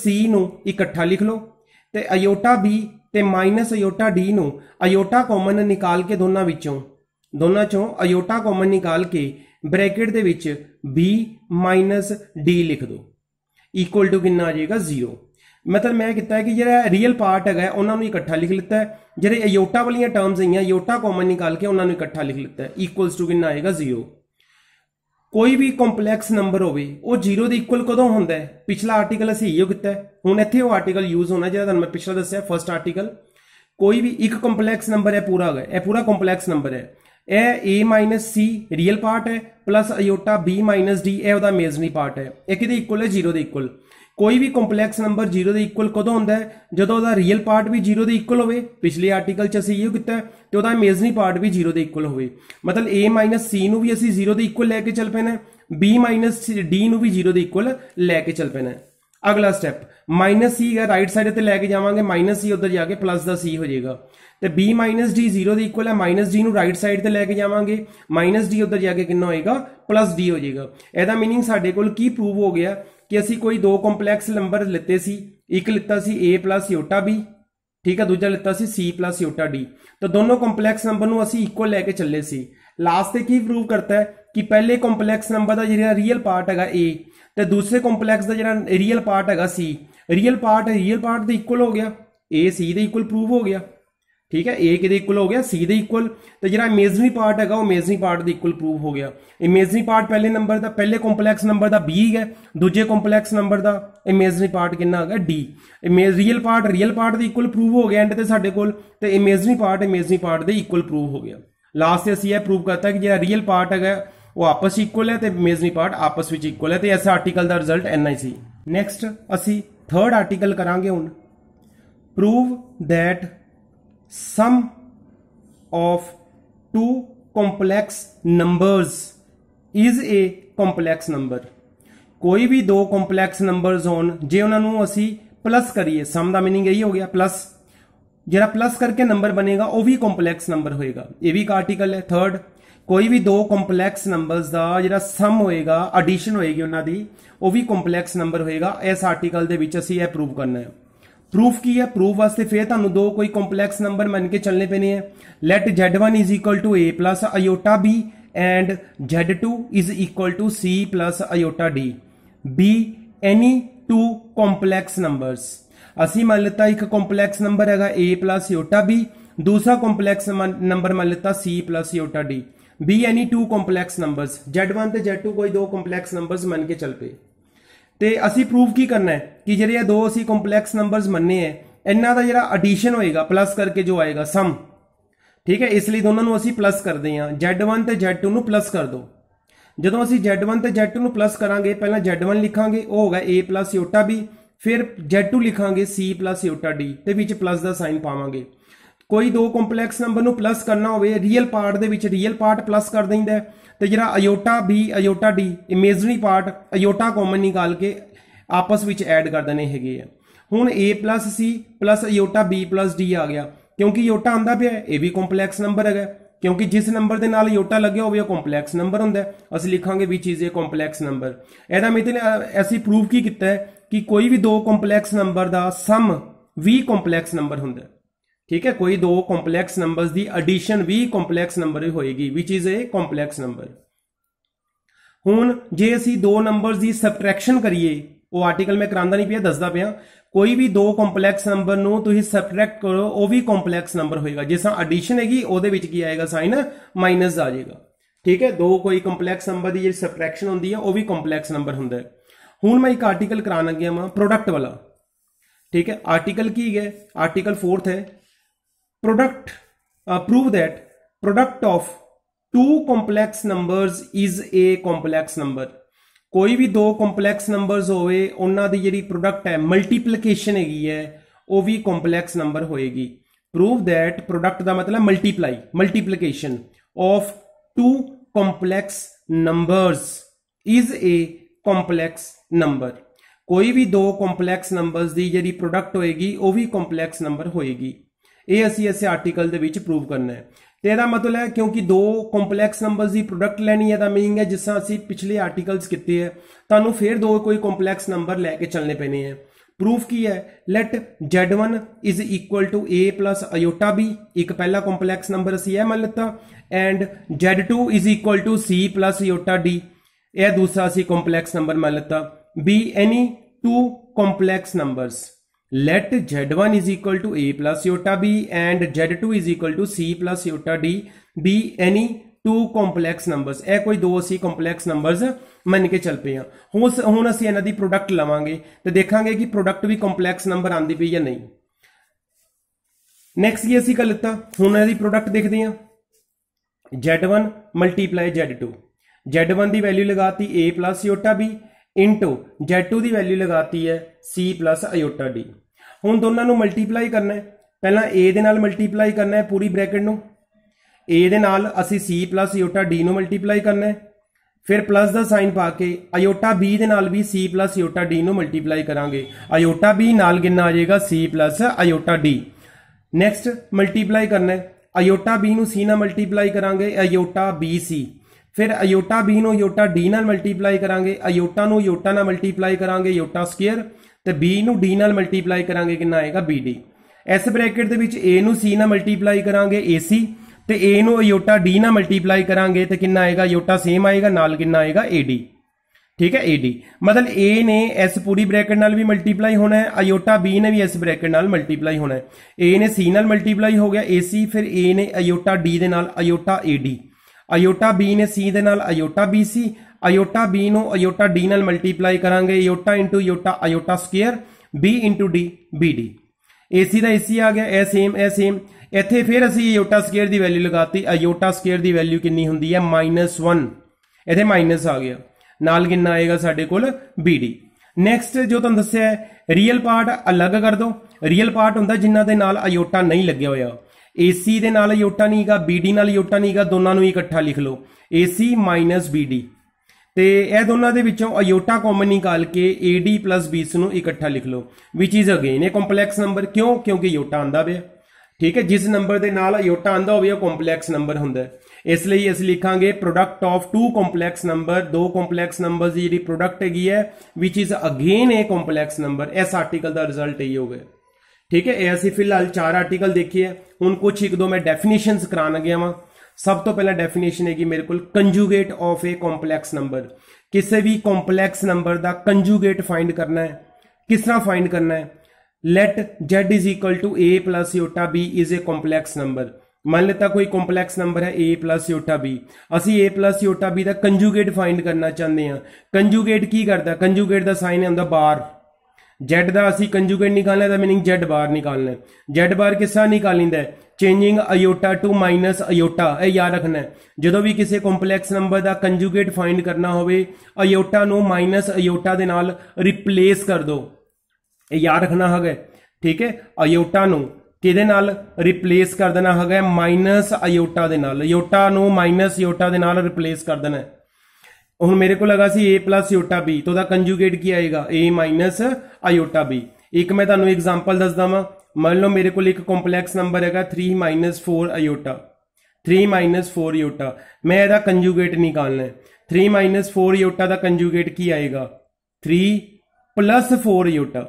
c ਨੂੰ ਇਕੱਠਾ ਲਿਖ ਲਓ ਤੇ ਅਯੋਟਾ b ਤੇ ਮਾਈਨਸ d ਨੂੰ ਅਯੋਟਾ ਕਾਮਨ ਨਿਕਾਲ ਕੇ ਦੋਨਾਂ ਵਿੱਚੋਂ ਦੋਨਾਂ ਚੋਂ ਅਯੋਟਾ ਕਾਮਨ ਨਿਕਾਲ ਕੇ ਬ੍ਰੈਕਟ ਦੇ ਵਿੱਚ b d ਲਿਖ ਦਿਓ ਇਕੁਅਲ ਟੂ ਕਿੰਨਾ ਆ ਜਾਏਗਾ 0 ਮਤਲਬ ਮੈਂ ਕੀਤਾ ਹੈ ਕਿ ਜਿਹੜਾ ਰੀਅਲ ਪਾਰਟ ਹੈਗਾ ਉਹਨਾਂ ਨੂੰ ਇਕੱਠਾ ਲਿਖ ਲਿੱਤਾ ਹੈ ਜਿਹੜੇ ਅਯੋਟਾ ਵਾਲੀਆਂ ਟਰਮਸ ਆਈਆਂ ਅਯੋਟਾ ਕਾਮਨ ਨਿਕਾਲ ਕੇ ਉਹਨਾਂ ਨੂੰ ਇਕੱਠਾ ਲਿਖ ਲਿੱਤਾ ਹੈ ਇਕੁਅਲਸ ਟੂ ਕਿੰਨਾ ਆਏਗਾ 0 ਕੋਈ ਵੀ ਕੰਪਲੈਕਸ ਨੰਬਰ ਹੋਵੇ ਉਹ 0 ਦੇ ਇਕੁਅਲ ਕਦੋਂ ਹੁੰਦਾ ਹੈ ਪਿਛਲਾ ਆਰਟੀਕਲ ਅਸੀਂ ਇਹੋ ਕੀਤਾ ਹੁਣ ਇੱਥੇ ਉਹ ਆਰਟੀਕਲ ਯੂਜ਼ ਹੋਣਾ ਜਿਹੜਾ ਤੁਹਾਨੂੰ ਮੈਂ ਪਿਛਲਾ ਦੱਸਿਆ ਫਰਸਟ ਆਰਟੀਕਲ ਕੋਈ ਵੀ ਇੱਕ ਕੰਪਲੈਕਸ ਨੰਬਰ ਹੈ ਪੂਰਾ ਹੈ ਇਹ ਪੂਰਾ ਕੰਪਲੈਕਸ ਨੰਬਰ ਹੈ ਇਹ a c ਰੀਅਲ ਪਾਰਟ ਹੈ ਪਲੱਸ ਅਯੋਟਾ b d ਇਹ ਉਹਦਾ ਮੇਜ਼ਨੀ ਪਾਰਟ ਹੈ ਇਹ ਕਿਹਦੇ ਇਕੁਅਲ ਹੈ 0 ਦੇ ਇਕੁਅਲ ਕੋਈ ਵੀ ਕੰਪਲੈਕਸ ਨੰਬਰ 0 ਦੇ ਇਕੁਅਲ ਕਦੋਂ ਹੁੰਦਾ ਹੈ ਜਦੋਂ ਉਹਦਾ ਰੀਅਲ ਪਾਰਟ ਵੀ 0 ਦੇ ਇਕੁਅਲ ਹੋਵੇ ਪਿਛਲੇ ਆਰਟੀਕਲ 'ਚ ਅਸੀਂ ਇਹੋ ਕੀਤਾ ਤੇ ਉਹਦਾ ਇਮੇਜਨਰੀ ਪਾਰਟ ਵੀ 0 ਦੇ ਇਕੁਅਲ ਹੋਵੇ ਮਤਲਬ a c ਨੂੰ ਵੀ ਅਸੀਂ 0 ਦੇ ਇਕੁਅਲ ਲੈ ਕੇ ਚੱਲ ਪੈਣਾ b d ਨੂੰ ਵੀ 0 ਦੇ ਇਕੁਅਲ ਲੈ ਕੇ ਚੱਲ ਪੈਣਾ ਅਗਲਾ ਸਟੈਪ -c ਹੈ ਰਾਈਟ ਸਾਈਡ ਤੇ ਲੈ ਕੇ ਜਾਵਾਂਗੇ -c ਉਧਰ ਜਾ ਕੇ ਪਲੱਸ ਦਾ c ਹੋ ਜਾਏਗਾ ਤੇ b d 0 ਦੇ ਇਕੁਅਲ ਹੈ -d ਨੂੰ ਰਾਈਟ ਸਾਈਡ ਤੇ ਲੈ ਕੇ ਜਾਵਾਂਗੇ -d ਉਧਰ ਜਾ ਕੇ ਕਿੰਨਾ ਹੋਏਗਾ d ਹੋ ਜਾਏਗਾ ਇਹਦਾ मीनिंग ਸਾਡੇ ਕੋਲ ਕੀ ਪ੍ਰੂਵ ਹੋ ਗਿਆ ਕਿ ਅਸੀਂ ਕੋਈ ਦੋ ਕੰਪਲੈਕਸ ਨੰਬਰ ਲਿੱਤੇ ਸੀ ਇੱਕ ਲਿੱਤਾ ਸੀ a b ਠੀਕ ਹੈ ਦੂਜਾ ਲਿੱਤਾ ਸੀ c d ਤਾਂ ਦੋਨੋਂ ਕੰਪਲੈਕਸ ਨੰਬਰ ਨੂੰ ਅਸੀਂ ਇਕੁਅਲ ਲੈ ਕੇ ਚੱਲੇ ਸੀ ਲਾਸਟ ਤੇ ਕੀ ਪ੍ਰੂਵ ਕਰਤਾ ਹੈ ਕਿ ਪਹਿਲੇ ਕੰਪਲੈਕਸ ਨੰਬਰ ਦਾ ਜਿਹੜਾ ਰੀਅਲ ਪਾਰਟ ਹੈਗਾ a ਤੇ ਦੂਸਰੇ ਕੰਪਲੈਕਸ ਦਾ ਜਿਹੜਾ ਰੀਅਲ ਪਾਰਟ ਹੈਗਾ c real part real part ਦੇ ਇਕੁਅਲ ਹੋ ਗਿਆ a c ਦੇ ਇਕੁਅਲ ਪ੍ਰੂਵ ਹੋ ਗਿਆ ਠੀਕ ਹੈ A ਕਿਹਦੇ ਇਕੁਅਲ ਹੋ ਗਿਆ C ਦੇ ਇਕੁਅਲ ਤੇ ਜਿਹੜਾ ਇਮੇਜਨਰੀ ਪਾਰਟ ਹੈਗਾ ਉਹ ਇਮੇਜਨਰੀ ਪਾਰਟ ਦੇ ਇਕੁਅਲ ਪ੍ਰੂਵ ਹੋ ਗਿਆ ਇਮੇਜਨਰੀ ਪਾਰਟ ਪਹਿਲੇ ਨੰਬਰ ਦਾ ਪਹਿਲੇ ਕੰਪਲੈਕਸ ਨੰਬਰ ਦਾ B ਹੈ ਦੂਜੇ ਕੰਪਲੈਕਸ ਨੰਬਰ ਦਾ ਇਮੇਜਨਰੀ ਪਾਰਟ ਕਿੰਨਾ ਹੈਗਾ D image real part real part ਦੇ ਇਕੁਅਲ ਪ੍ਰੂਵ ਹੋ ਗਿਆ ਐਂਡ ਤੇ ਸਾਡੇ ਕੋਲ ਤੇ ਇਮੇਜਨਰੀ ਪਾਰਟ ਇਮੇਜਨਰੀ ਪਾਰਟ ਦੇ ਇਕੁਅਲ ਪ੍ਰੂਵ ਹੋ ਗਿਆ ਲਾਸਟ ਤੇ ਅਸੀਂ ਇਹ ਪ੍ਰੂਵ ਕਰਤਾ ਕਿ ਜਿਹੜਾ ਰੀਅਲ ਪਾਰਟ ਹੈਗਾ ਉਹ ਆਪਸ ਇਕੁਅਲ ਹੈ ਤੇ ਇਮੇਜਨਰੀ ਪਾਰਟ ਆਪਸ ਵਿੱਚ ਇਕੁਅਲ ਹੈ ਤੇ ਇਸ ਆਰਟੀਕਲ ਦਾ ਰਿਜ਼ਲਟ ਐਨ ਸੀ ਨੈਕਸਟ ਅਸੀਂ ਥਰਡ ਆਰਟੀਕਲ ਕਰਾਂਗੇ ਹੁਣ prove that sum of two complex numbers is a complex number ਕੋਈ ਵੀ ਦੋ ਕੰਪਲੈਕਸ ਨੰਬਰਸ ਹੋਣ ਜੇ ਉਹਨਾਂ ਨੂੰ ਅਸੀਂ ਪਲੱਸ ਕਰੀਏ ਸਮ ਦਾ ਮੀਨਿੰਗ ਇਹੀ ਹੋ ਗਿਆ ਪਲੱਸ ਜਿਹੜਾ ਪਲੱਸ ਕਰਕੇ ਨੰਬਰ ਬਣੇਗਾ ਉਹ ਵੀ ਕੰਪਲੈਕਸ ਨੰਬਰ ਹੋਏਗਾ ਇਹ ਵੀ ਇੱਕ ਆਰਟੀਕਲ ਹੈ ਥਰਡ ਕੋਈ ਵੀ ਦੋ ਕੰਪਲੈਕਸ ਨੰਬਰਸ ਦਾ ਜਿਹੜਾ ਸਮ ਹੋਏਗਾ ਐਡੀਸ਼ਨ ਹੋਏਗੀ ਉਹਨਾਂ ਦੀ ਉਹ ਵੀ ਕੰਪਲੈਕਸ ਨੰਬਰ ਹੋਏਗਾ ਇਸ ਆਰਟੀਕਲ ਦੇ ਵਿੱਚ ਅਸੀਂ ਇਹ ਪ੍ਰੂਵ ਕਰਨਾ ਹੈ प्रूफ की है प्रूफ वास्ते फिर ਤੁਹਾਨੂੰ ਦੋ ਕੋਈ ਕੰਪਲੈਕਸ ਨੰਬਰ ਮੰਨ ਕੇ ਚੱਲਨੇ ਪੈਨੇ ਆ let z1 is equal to a plus iota b and z2 is equal to c plus iota d b any two complex numbers ਅਸੀਂ ਮੰਨ ਲਿੱਤਾ ਇੱਕ ਕੰਪਲੈਕਸ ਨੰਬਰ ਹੈਗਾ a plus iota b ਦੂਸਰਾ ਕੰਪਲੈਕਸ ਨੰਬਰ ਮੰਨ ਲਿੱਤਾ c plus iota d b any two complex numbers z1 ਤੇ z2 ਕੋਈ ਦੋ ਕੰਪਲੈਕਸ ਨੰਬਰਸ ਮੰਨ ਕੇ ਚੱਲ ਪਏ ਤੇ ਅਸੀਂ ਪ੍ਰੂਫ ਕੀ ਕਰਨਾ ਹੈ ਕਿ ਜਿਹੜੇ ਇਹ ਦੋ ਅਸੀਂ ਕੰਪਲੈਕਸ ਨੰਬਰਸ ਮੰਨੇ ਐ ਇਹਨਾਂ ਦਾ ਜਿਹੜਾ ਐਡੀਸ਼ਨ ਹੋਏਗਾ ਪਲੱਸ ਕਰਕੇ ਜੋ ਆਏਗਾ ਸਮ ਠੀਕ ਹੈ ਇਸ ਲਈ ਦੋਨਾਂ ਨੂੰ ਅਸੀਂ ਪਲੱਸ ਕਰਦੇ ਹਾਂ z1 ਤੇ z2 ਨੂੰ ਪਲੱਸ ਕਰ ਦੋ ਜਦੋਂ ਅਸੀਂ z1 ਤੇ z2 ਨੂੰ ਪਲੱਸ ਕਰਾਂਗੇ ਪਹਿਲਾਂ z1 ਲਿਖਾਂਗੇ ਉਹ ਹੋਗਾ a b ਫਿਰ z2 ਲਿਖਾਂਗੇ c d ਤੇ ਵਿੱਚ ਪਲੱਸ ਦਾ ਸਾਈਨ ਪਾਵਾਂਗੇ ਕੋਈ ਦੋ ਕੰਪਲੈਕਸ ਨੰਬਰ ਨੂੰ ਪਲੱਸ ਕਰਨਾ ਹੋਵੇ ਰੀਅਲ ਪਾਰਟ ਦੇ ਵਿੱਚ ਰੀਅਲ ਪਾਰਟ ਪਲੱਸ ਕਰ ਦਿੰਦਾ ਤੇ ਜਿਹੜਾ iota B iota D imaginary part iota common ਨਿਕਾਲ ਕੇ ਆਪਸ ਵਿੱਚ ਐਡ ਕਰ ਦਨੇ ਹੈਗੇ ਆ ਹੁਣ a c ਆਇਓਟਾ b d ਆ ਗਿਆ ਕਿਉਂਕਿ ਅਯੋਟਾ ਆਂਦਾ ਪਿਆ ਇਹ ਵੀ ਕੰਪਲੈਕਸ ਨੰਬਰ ਹੈਗਾ ਕਿਉਂਕਿ ਜਿਸ ਨੰਬਰ ਦੇ ਨਾਲ ਅਯੋਟਾ ਲੱਗਿਆ ਹੋਵੇ ਉਹ ਕੰਪਲੈਕਸ ਨੰਬਰ ਹੁੰਦਾ ਅਸੀਂ ਲਿਖਾਂਗੇ ਵੀ ਚੀਜ਼ ਇਹ ਕੰਪਲੈਕਸ ਨੰਬਰ ਇਹਦਾ ਮਤਲਬ ਅਸੀਂ ਪ੍ਰੂਫ ਕੀ ਕੀਤਾ ਹੈ ਕਿ ਕੋਈ ਵੀ ਦੋ ਕੰਪਲੈਕਸ ਨੰਬਰ ਦਾ ਸਮ ਵੀ ਕੰਪਲੈਕਸ ਨੰਬਰ ਹੁੰਦਾ ਹੈ ਠੀਕ ਹੈ ਕੋਈ ਦੋ ਕੰਪਲੈਕਸ ਨੰਬਰਸ ਦੀ ਐਡੀਸ਼ਨ ਵੀ ਕੰਪਲੈਕਸ ਨੰਬਰ ਹੀ ਹੋਏਗੀ which is a complex number ਹੁਣ ਜੇ ਅਸੀਂ ਦੋ ਨੰਬਰਸ ਦੀ ਸਬਟ੍ਰੈਕਸ਼ਨ ਕਰੀਏ ਉਹ ਆਰਟੀਕਲ ਮੈਂ ਕਰਾਂਦਾ ਨਹੀਂ ਪਿਆ ਦੱਸਦਾ ਪਿਆ ਕੋਈ ਵੀ ਦੋ ਕੰਪਲੈਕਸ ਨੰਬਰ ਨੂੰ ਤੁਸੀਂ ਸਬਟ੍ਰੈਕਟ ਕਰੋ ਉਹ ਵੀ ਕੰਪਲੈਕਸ ਨੰਬਰ ਹੋਏਗਾ ਜਿਸ ਤਰ੍ਹਾਂ ਐਡੀਸ਼ਨ ਹੈਗੀ ਉਹਦੇ ਵਿੱਚ ਕੀ ਆਏਗਾ ਸਾਈਨ ਮਾਈਨਸ ਆ ਜਾਏਗਾ ਠੀਕ ਹੈ ਦੋ ਕੋਈ ਕੰਪਲੈਕਸ ਨੰਬਰ ਦੀ ਜਿਹੜੀ ਸਬਟ੍ਰੈਕਸ਼ਨ ਹੁੰਦੀ ਹੈ ਉਹ ਵੀ ਕੰਪਲੈਕਸ ਨੰਬਰ ਹੁੰਦਾ ਹੈ ਹੁਣ ਮੈਂ ਇੱਕ ਆਰਟੀਕਲ ਕਰਾਣ ਲੱਗਿਆ ਮੈਂ ਪ੍ਰੋਡਕਟ ਵਾਲਾ ਠੀਕ ਹੈ ਆਰਟੀਕਲ ਕੀ ਹੈ ਆਰਟੀਕਲ 4th ਹੈ product uh, prove that product of two complex numbers is a complex number ਕੋਈ ਵੀ ਦੋ ਕੰਪਲੈਕਸ ਨੰਬਰਸ ਹੋਵੇ ਉਹਨਾਂ ਦੀ ਜਿਹੜੀ ਪ੍ਰੋਡਕਟ ਹੈ ਮਲਟੀਪਲੀਕੇਸ਼ਨ ਹੈਗੀ ਹੈ ਉਹ ਵੀ ਕੰਪਲੈਕਸ ਨੰਬਰ ਹੋਏਗੀ ਪ੍ਰੂਵ ਥੈਟ ਪ੍ਰੋਡਕਟ ਦਾ ਮਤਲਬ multiply multiplication of two complex numbers is a complex number ਕੋਈ ਵੀ ਦੋ ਕੰਪਲੈਕਸ ਨੰਬਰਸ ਦੀ ਜਿਹੜੀ ਪ੍ਰੋਡਕਟ ਹੋਏਗੀ ਉਹ ਵੀ ਕੰਪਲੈਕਸ ਨੰਬਰ ਹੋਏਗੀ ਇਹ ਅਸੀਂ ਇਸ ਆਰਟੀਕਲ ਦੇ ਵਿੱਚ ਪ੍ਰੂਵ ਕਰਨਾ ਹੈ ਤੇ ਇਹਦਾ ਮਤਲਬ ਹੈ ਕਿਉਂਕਿ ਦੋ ਕੰਪਲੈਕਸ ਨੰਬਰਸ ਦੀ ਪ੍ਰੋਡਕਟ ਲੈਣੀ ਹੈ ਦਾ ਮੀਨਿੰਗ ਹੈ ਜਿਸ ਤਰ੍ਹਾਂ ਅਸੀਂ ਪਿਛਲੇ ਆਰਟੀਕਲਸ ਕੀਤੇ ਹੈ ਤੁਹਾਨੂੰ ਫਿਰ ਦੋ ਕੋਈ ਕੰਪਲੈਕਸ ਨੰਬਰ ਲੈ ਕੇ ਚੱਲਨੇ ਪੈਣੇ ਹੈ ਪ੍ਰੂਫ ਕੀ ਹੈ let z1 is equal to a plus iota b ਇੱਕ ਪਹਿਲਾ ਕੰਪਲੈਕਸ ਨੰਬਰ ਅਸੀਂ ਇਹ ਮੰਨ ਲਿੱਤਾ and z2 is equal to c plus iota d ਇਹ ਦੂਸਰਾ ਅਸੀਂ ਕੰਪਲੈਕਸ ਨੰਬਰ ਮੰਨ ਲਿੱਤਾ b any two complex numbers let z1 is equal to a plus iota b and z2 is equal to c plus iota d be any two complex numbers ਇਹ ਕੋਈ ਦੋ ਸੀ complex numbers ਮੰਨ ਕੇ ਚੱਲ ਪਏ ਆ ਹੁਣ ਅਸੀਂ ਇਹਨਾਂ ਦੀ ਪ੍ਰੋਡਕਟ ਲਵਾਂਗੇ ਤੇ ਦੇਖਾਂਗੇ ਕਿ ਪ੍ਰੋਡਕਟ ਵੀ ਕੰਪਲੈਕਸ ਨੰਬਰ ਆਂਦੀ ਪਈ ਜਾਂ ਨਹੀਂ ਨੈਕਸਟ ਕੀ ਅਸੀਂ ਕਰ ਲਿੱਤਾ ਹੁਣ ਇਹਦੀ ਪ੍ਰੋਡਕਟ ਦੇਖਦੇ ਆ z1 z2 z1 ਦੀ ਵੈਲਿਊ ਲਗਾਤੀ a iota b into z2 ਦੀ ਵੈਲਿਊ ਲਗਾਤੀ ਹੈ c iota d ਹੁਣ ਦੋਨਾਂ ਨੂੰ ਮਲਟੀਪਲਾਈ ਕਰਨਾ ਹੈ ਪਹਿਲਾਂ a ਦੇ ਨਾਲ ਮਲਟੀਪਲਾਈ ਕਰਨਾ ਹੈ ਪੂਰੀ ਬ੍ਰੈਕਟ ਨੂੰ a ਦੇ ਨਾਲ ਅਸੀਂ c iota d ਨੂੰ ਮਲਟੀਪਲਾਈ ਕਰਨਾ ਹੈ ਫਿਰ ਪਲੱਸ ਦਾ ਸਾਈਨ ਪਾ ਕੇ iota b ਦੇ ਨਾਲ ਵੀ c iota d ਨੂੰ ਮਲਟੀਪਲਾਈ ਕਰਾਂਗੇ iota b ਨਾਲ ਕਿੰਨਾ ਆ ਜਾਏਗਾ c iota d next multiply ਕਰਨਾ ਹੈ iota b ਨੂੰ c ਨਾਲ ਮਲਟੀਪਲਾਈ ਕਰਾਂਗੇ iota bc ਫਿਰ iota b ਨੂੰ iota d ਨਾਲ ਮਲਟੀਪਲਾਈ ਕਰਾਂਗੇ iota ਨੂੰ iota ਨਾਲ ਮਲਟੀਪਲਾਈ ਕਰਾਂਗੇ iota ਸਕੁਅਰ ਤੇ b ਨੂੰ d ਨਾਲ ਮਲਟੀਪਲਾਈ ਕਰਾਂਗੇ ਕਿੰਨਾ ਆਏਗਾ bd ਇਸ ਬ੍ਰੈਕਟ ਦੇ ਵਿੱਚ a ਨੂੰ c ਨਾਲ ਮਲਟੀਪਲਾਈ ਕਰਾਂਗੇ ac ਤੇ a ਨੂੰ ਯੋਟਾ d ਨਾਲ ਮਲਟੀਪਲਾਈ ਕਰਾਂਗੇ ਤੇ ਕਿੰਨਾ ਆਏਗਾ ਯੋਟਾ ਸੇਮ ਆਏਗਾ ਨਾਲ ਕਿੰਨਾ ਆਏਗਾ ad ਠੀਕ ਹੈ ad ਮਤਲਬ a ਨੇ ਇਸ ਪੂਰੀ ਬ੍ਰੈਕਟ ਨਾਲ ਵੀ ਮਲਟੀਪਲਾਈ ਹੋਣਾ ਹੈ ਅਯੋਟਾ b ਨੇ ਵੀ ਇਸ ਬ੍ਰੈਕਟ ਨਾਲ ਮਲਟੀਪਲਾਈ ਹੋਣਾ ਹੈ a ਨੇ c ਨਾਲ ਮਲਟੀਪਲਾਈ ਹੋ ਗਿਆ ac ਫਿਰ a ਨੇ ਅਯੋਟਾ d ਦੇ ਨਾਲ ਅਯੋਟਾ ad ਅਯੋਟਾ b ਨੇ c ਦੇ ਨਾਲ ਅਯੋਟਾ bc ਆਇਓਟਾ b ਨੂੰ ਆਇਓਟਾ d ਨਾਲ ਮਲਟੀਪਲਾਈ ਕਰਾਂਗੇ iota into iota iota square b into d bd AC ਦਾ AC ਆ ਗਿਆ ਐ ਸੇਮ ਐ ਸੇਮ ਇੱਥੇ ਫਿਰ ਅਸੀਂ ਆਇਓਟਾ ਸਕੁਅਰ ਦੀ ਵੈਲਿਊ ਲਗਾਤੀ ਆਇਓਟਾ ਸਕੁਅਰ ਦੀ ਵੈਲਿਊ ਕਿੰਨੀ ਹੁੰਦੀ ਹੈ -1 ਇੱਥੇ ਮਾਈਨਸ ਆ ਗਿਆ ਨਾਲ ਕਿੰਨਾ ਆਏਗਾ ਸਾਡੇ ਕੋਲ BD ਨੈਕਸਟ ਜੋ ਤੁਹਾਨੂੰ ਦੱਸਿਆ ਹੈ ਰੀਅਲ ਪਾਰਟ ਅਲੱਗ ਕਰ ਦਿਓ ਰੀਅਲ ਪਾਰਟ ਹੁੰਦਾ ਜਿਨ੍ਹਾਂ ਦੇ ਨਾਲ ਆਇਓਟਾ ਨਹੀਂ ਲੱਗਿਆ ਹੋਇਆ AC ਦੇ ਨਾਲ ਆਇਓਟਾ ਨਹੀਂਗਾ BD ਨਾਲ ਆਇਓਟਾ ਨਹੀਂਗਾ ਦੋਨਾਂ ਨੂੰ ਇਕੱਠਾ ਲਿਖ ਲਓ AC BD ਤੇ ਇਹ ਦੋਨਾਂ ਦੇ ਵਿੱਚੋਂ ਅਯੋਟਾ ਕਾਮਨ ਨਿਕਾਲ ਕੇ AD BC ਨੂੰ ਇਕੱਠਾ ਲਿਖ ਲਓ which is again ਇਹ ਕੰਪਲੈਕਸ ਨੰਬਰ ਕਿਉਂ ਕਿਉਂਕਿ ਯੋਟਾ ਆਂਦਾ ਵੇ ਠੀਕ ਹੈ ਜਿਸ ਨੰਬਰ ਦੇ ਨਾਲ ਅਯੋਟਾ ਆਂਦਾ ਹੋਵੇ ਉਹ ਕੰਪਲੈਕਸ ਨੰਬਰ ਹੁੰਦਾ ਇਸ ਲਈ ਅਸੀਂ ਲਿਖਾਂਗੇ product of two complex number ਦੋ ਕੰਪਲੈਕਸ ਨੰਬਰਸ ਦੀ ਜਿਹੜੀ ਪ੍ਰੋਡਕਟ ਹੈਗੀ ਹੈ which is again ਇਹ ਕੰਪਲੈਕਸ ਨੰਬਰ ਇਸ ਆਰਟੀਕਲ ਦਾ ਰਿਜ਼ਲਟ ਇਹ ਹੋਵੇ ਠੀਕ ਹੈ ਇਹ ਅਸੀਂ ਫਿਲਹਾਲ ਚਾਰ ਆਰਟੀਕਲ ਦੇਖੀਏ ਹੁਣ ਕੁਝ ਇੱਕ ਦੋ ਮੈਂ ਡੈਫੀਨੇਸ਼ਨਸ ਕਰਾਣ ਲੱਗਿਆ ਵਾਂ ਸਭ ਤੋਂ ਪਹਿਲਾਂ ਡੈਫੀਨੇਸ਼ਨ ਹੈਗੀ ਮੇਰੇ ਕੋਲ conjugate of a complex number ਕਿਸੇ ਵੀ ਕੰਪਲੈਕਸ ਨੰਬਰ ਦਾ ਕੰਜੂਗੇਟ ਫਾਈਂਡ ਕਰਨਾ ਹੈ ਕਿਸ ਤਰ੍ਹਾਂ ਫਾਈਂਡ ਕਰਨਾ ਹੈ let z is equal to a plus iota b is a complex number ਮੰਨ ਤਾਂ ਕੋਈ ਕੰਪਲੈਕਸ ਨੰਬਰ ਹੈ a plus iota b ਅਸੀਂ a plus iota b ਦਾ ਕੰਜੂਗੇਟ ਫਾਈਂਡ ਕਰਨਾ ਚਾਹੁੰਦੇ ਹਾਂ ਕੰਜੂਗੇਟ ਕੀ ਕਰਦਾ ਕੰਜੂਗੇਟ ਦਾ ਸਾਈਨ ਹੈ ਹੁੰਦਾ ਬਾਰ z ਦਾ ਅਸੀਂ ਕੰਜੂਗੇਟ ਨਿਕਾਲਣਾ ਦਾ ਮੀਨਿੰਗ z ਬਾਰ ਨਿਕਾਲਣਾ z ਬਾਰ ਕਿਸਾ ਤਰ੍ਹਾਂ ਨਿਕਾਲਿੰਦਾ ਹੈ changing iota to minus iota ਇਹ ਯਾਦ ਰੱਖਣਾ ਹੈ ਜਦੋਂ ਵੀ ਕਿਸੇ ਕੰਪਲੈਕਸ ਨੰਬਰ ਦਾ ਕੰਜੂਗੇਟ ਫਾਈਂਡ ਕਰਨਾ ਹੋਵੇ ਅਯੋਟਾ ਨੂੰ ਮਾਈਨਸ ਅਯੋਟਾ ਦੇ ਨਾਲ ਰਿਪਲੇਸ ਕਰ ਦੋ ਇਹ ਯਾਦ ਰੱਖਣਾ ਹੈਗਾ ਠੀਕ ਹੈ ਅਯੋਟਾ ਨੂੰ ਕਿਹਦੇ ਨਾਲ ਰਿਪਲੇਸ ਕਰ ਦੇਣਾ ਹੈਗਾ ਮਾਈਨਸ ਅਯੋਟਾ ਦੇ ਨਾਲ ਅਯੋਟਾ ਨੂੰ ਮਾਈਨਸ ਅਯੋਟਾ ਦੇ ਨਾਲ ਰਿਪਲੇਸ ਕਰ ਦੇਣਾ ਹੈ ਹੁਣ ਮੇਰੇ ਕੋਲ ਲਗਾ ਸੀ a ਯੋਟਾ b ਤਾਂ ਉਹਦਾ ਕੰਜੂਗੇਟ ਕੀ ਆਏਗਾ a ਆਇਓਟਾ b ਇੱਕ ਮੈਂ ਤੁਹਾਨੂੰ ਐਗਜ਼ਾਮਪਲ ਦੱਸਦਾ ਵਾਂ ਮੰਨ ਲਓ ਮੇਰੇ ਕੋਲ ਇੱਕ ਕੰਪਲੈਕਸ ਨੰਬਰ ਹੈਗਾ 3 4 ਆਇਓਟਾ 3 4 ਯੋਟਾ ਮੈਂ ਇਹਦਾ ਕੰਜੂਗੇਟ ਨਿਕਾਲਣਾ ਹੈ 3 4 ਯੋਟਾ ਦਾ ਕੰਜੂਗੇਟ ਕੀ ਆਏਗਾ 3 4 ਯੋਟਾ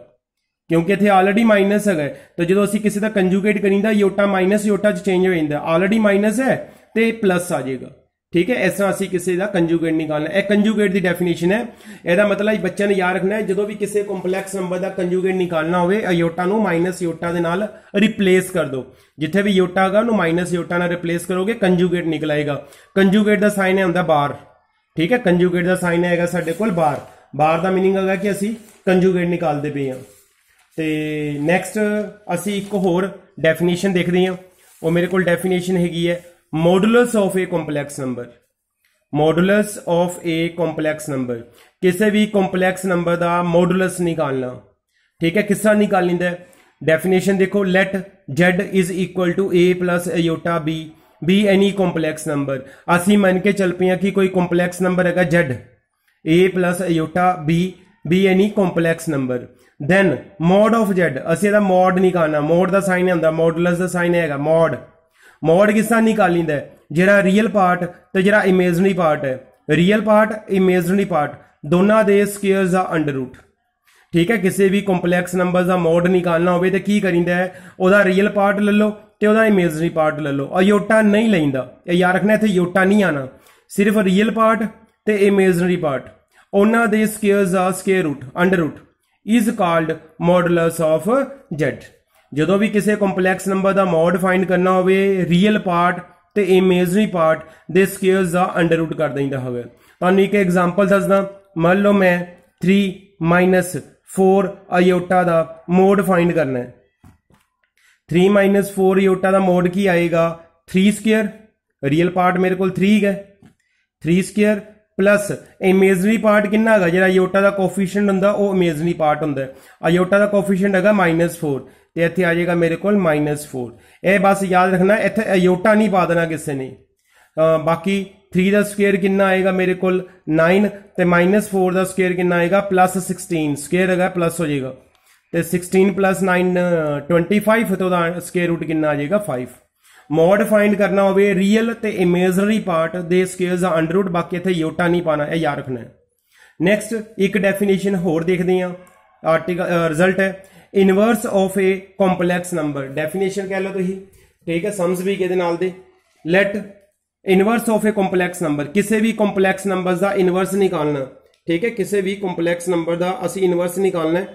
ਕਿਉਂਕਿ ਇੱਥੇ ਆਲਰੇਡੀ ਮਾਈਨਸ ਹੈਗਾ ਤਾਂ ਜਦੋਂ ਅਸੀਂ ਕਿਸੇ ਦਾ ਕੰਜੂਗੇਟ ਕਰੀਂਦਾ ਯੋਟਾ ਮਾਈਨਸ ਯੋਟਾ ਚ ਚੇਂਜ ਹੋ ਜਾਂਦਾ ਆਲਰੇਡੀ ਮਾਈਨਸ ਹੈ ਤੇ ਪਲੱਸ ਆ ਜਾਏਗਾ ਠੀਕ ਹੈ ਇਸ ਤਰ੍ਹਾਂ ਅਸੀਂ ਕਿਸੇ ਦਾ ਕੰਜੂਗੇਟ ਨਿਕਾਲਣਾ ਇਹ ਕੰਜੂਗੇਟ ਦੀ ਡੈਫੀਨੇਸ਼ਨ ਹੈ ਇਹਦਾ ਮਤਲਬ ਹੈ ਬੱਚਿਆਂ ਨੇ ਯਾਦ ਰੱਖਣਾ ਹੈ ਜਦੋਂ ਵੀ ਕਿਸੇ ਕੰਪਲੈਕਸ ਨੰਬਰ ਦਾ ਕੰਜੂਗੇਟ ਨਿਕਾਲਣਾ ਹੋਵੇ ਆਯੋਟਾ ਨੂੰ ਮਾਈਨਸ ਯੋਟਾ ਦੇ ਨਾਲ ਰਿਪਲੇਸ ਕਰ ਦਿਓ ਜਿੱਥੇ ਵੀ ਯੋਟਾ ਹੈਗਾ ਉਹਨੂੰ ਮਾਈਨਸ ਯੋਟਾ ਨਾਲ ਰਿਪਲੇਸ ਕਰੋਗੇ ਕੰਜੂਗੇਟ ਨਿਕਲ ਆਏਗਾ ਕੰਜੂਗੇਟ ਦਾ ਸਾਈਨ ਹੁੰਦਾ ਬਾਰ ਠੀਕ ਹੈ ਕੰਜੂਗੇਟ ਦਾ ਸਾਈਨ ਹੈਗਾ ਸਾਡੇ ਕੋਲ ਬਾਰ ਬਾਰ ਦਾ मीनिंग ਹੈਗਾ ਕਿ ਅਸੀਂ ਕੰਜੂਗੇਟ ਨਿਕਾਲਦੇ ਪਏ ਹਾਂ ਤੇ ਨੈਕਸਟ ਅਸੀਂ ਇੱਕ ਹੋਰ ਡੈਫੀਨੇਸ਼ਨ ਦੇਖਦੇ ਹਾਂ ਉਹ ਮੇਰੇ ਕੋਲ ਡੈਫੀਨੇਸ਼ਨ ਹੈਗੀ ਹੈ modulus of a complex number modulus of a complex number ਕਿਸੇ ਵੀ ਕੰਪਲੈਕਸ ਨੰਬਰ ਦਾ ਮੋਡੂਲਸ ਨਿਕਾਲਣਾ ਠੀਕ ਹੈ ਕਿਸਾ ਨਿਕਾਲ ਲਿੰਦਾ ਡੈਫੀਨੇਸ਼ਨ ਦੇਖੋ let z is equal to a plus iota b b any complex number ਅਸੀਂ ਮੰਨ ਕੇ ਚੱਲ ਪਈਆਂ ਕਿ ਕੋਈ ਕੰਪਲੈਕਸ ਨੰਬਰ ਹੈਗਾ z a plus iota b b any complex number then mod of z ਅਸੀਂ ਇਹਦਾ ਮੋਡ ਨਿਕਾਲਣਾ ਮੋਡ ਦਾ ਸਾਈਨ ਹੁੰਦਾ ਮੋਡੂਲਸ ਦਾ ਸਾਈਨ ਹੈਗਾ ਮੋਡ ਮੋਡ ਕਿਸਾ ਨਿਕਾਲਿੰਦਾ ਹੈ ਜਿਹੜਾ ਰੀਅਲ ਪਾਰਟ ਤੇ ਜਿਹੜਾ ਇਮੇਜਨਰੀ ਪਾਰਟ ਹੈ ਰੀਅਲ ਪਾਰਟ ਇਮੇਜਨਰੀ ਪਾਰਟ ਦੋਨਾਂ ਦੇ ਸਕੁਅਰਸ ਆ ਅੰਡਰ ਰੂਟ ਠੀਕ ਹੈ ਕਿਸੇ ਵੀ ਕੰਪਲੈਕਸ ਨੰਬਰ ਦਾ ਮੋਡ ਨਿਕਾਲਣਾ ਹੋਵੇ ਤੇ ਕੀ ਕਰਿੰਦਾ ਹੈ ਉਹਦਾ ਰੀਅਲ ਪਾਰਟ ਲੈ ਲਓ ਤੇ ਉਹਦਾ ਇਮੇਜਨਰੀ ਪਾਰਟ ਲੈ ਲਓ ਅਯੋਟਾ ਨਹੀਂ ਲੈਂਦਾ ਇਹ ਯਾਦ ਰੱਖਣਾ ਇੱਥੇ ਯੋਟਾ ਨਹੀਂ ਆਣਾ ਸਿਰਫ ਰੀਅਲ ਪਾਰਟ ਤੇ ਇਮੇਜਨਰੀ ਪਾਰਟ ਉਹਨਾਂ ਦੇ ਸਕੁਅਰਸ ਆ square root under root is called modulus of Z ਜਦੋਂ ਵੀ ਕਿਸੇ ਕੰਪਲੈਕਸ ਨੰਬਰ ਦਾ ਮੋਡ ਫਾਈਂਡ ਕਰਨਾ ਹੋਵੇ ਰੀਅਲ ਪਾਰਟ ਤੇ ਇਮੇਜਰੀ ਪਾਰਟ ਦੇ ਸਕੁਅਰਸ ਦਾ ਅੰਡਰ ਰੂਟ ਕਰ ਦਿੰਦਾ ਹੋਵੇ ਤੁਹਾਨੂੰ ਇੱਕ ਐਗਜ਼ਾਮਪਲ ਦੱਸਦਾ ਮੰਨ ਲਓ ਮੈਂ 3 4 ਆਇਓਟਾ ਦਾ ਮੋਡ ਫਾਈਂਡ ਕਰਨਾ ਹੈ 3 4 ਆਇਓਟਾ ਦਾ ਮੋਡ ਕੀ ਆਏਗਾ 3 ਸਕੁਅਰ ਰੀਅਲ ਪਾਰਟ ਮੇਰੇ ਕੋਲ 3 ਹੈ 3 ਸਕੁਅਰ ਪਲੱਸ ਇਮੇਜਰੀ ਪਾਰਟ ਕਿੰਨਾ ਹੈਗਾ ਜਿਹੜਾ ਆਇਓਟਾ ਦਾ ਕੋਐਫੀਸ਼ੀਐਂਟ ਹੁੰਦਾ ਉਹ ਇਮੇਜਰੀ ਪਾਰਟ ਹੁੰਦਾ ਆਇਓਟਾ ਦਾ ਕੋਐਫੀਸ਼ੀਐਂਟ ਹੈਗਾ -4 ਤੇ ਇੱਥੇ ਆ ਜਾਏਗਾ ਮੇਰੇ ਕੋਲ -4 ਇਹ ਬਸ ਯਾਦ ਰੱਖਣਾ ਇੱਥੇ ਅਯੋਟਾ ਨਹੀਂ ਪਾ ਦੇਣਾ ਕਿਸੇ ਨੇ ਬਾਕੀ 3 ਦਾ ਸਕੁਅਰ ਕਿੰਨਾ ਆਏਗਾ ਮੇਰੇ ਕੋਲ 9 ਤੇ -4 ਦਾ ਸਕੁਅਰ ਕਿੰਨਾ ਆਏਗਾ +16 ਸਕੁਅਰ ਹੈਗਾ ਪਲੱਸ ਹੋ ਜਾਏਗਾ ਤੇ 16 9 25 ਤੋਂ ਦਾ ਸਕੁਅਰ ਰੂਟ ਕਿੰਨਾ ਆ ਜਾਏਗਾ 5 ਮੋਡ ਫਾਈਂਡ ਕਰਨਾ ਹੋਵੇ ਰੀਅਲ ਤੇ ਇਮੇਜਨਰੀ ਪਾਰਟ ਦੇ ਸਕੁਅਰਸ ਦਾ ਅੰਡਰ ਰੂਟ ਬਾਕੀ ਇੱਥੇ ਯੋਟਾ ਨਹੀਂ ਪਾਣਾ ਇਹ ਯਾਦ ਰੱਖਣਾ ਨੈਕਸਟ ਇੱਕ ਡੈਫੀਨੇਸ਼ਨ ਹੋਰ ਦੇਖਦੇ ਆ ਆਰਟੀਕਲ ਰਿਜ਼ਲਟ ਹੈ inverse of a complex number definition ਕਹਿ ਲਓ ਤੁਸੀਂ ਠੀਕ ਹੈ ਸਮਸ ਵੀ ਕਿਹਦੇ ਨਾਲ ਦੇ let inverse of a complex number ਕਿਸੇ ਵੀ ਕੰਪਲੈਕਸ ਨੰਬਰਸ ਦਾ ਇਨਵਰਸ ਨਿਕਾਲਣਾ ਠੀਕ ਹੈ ਕਿਸੇ ਵੀ ਕੰਪਲੈਕਸ ਨੰਬਰ ਦਾ ਅਸੀਂ ਇਨਵਰਸ ਨਿਕਾਲਣਾ ਹੈ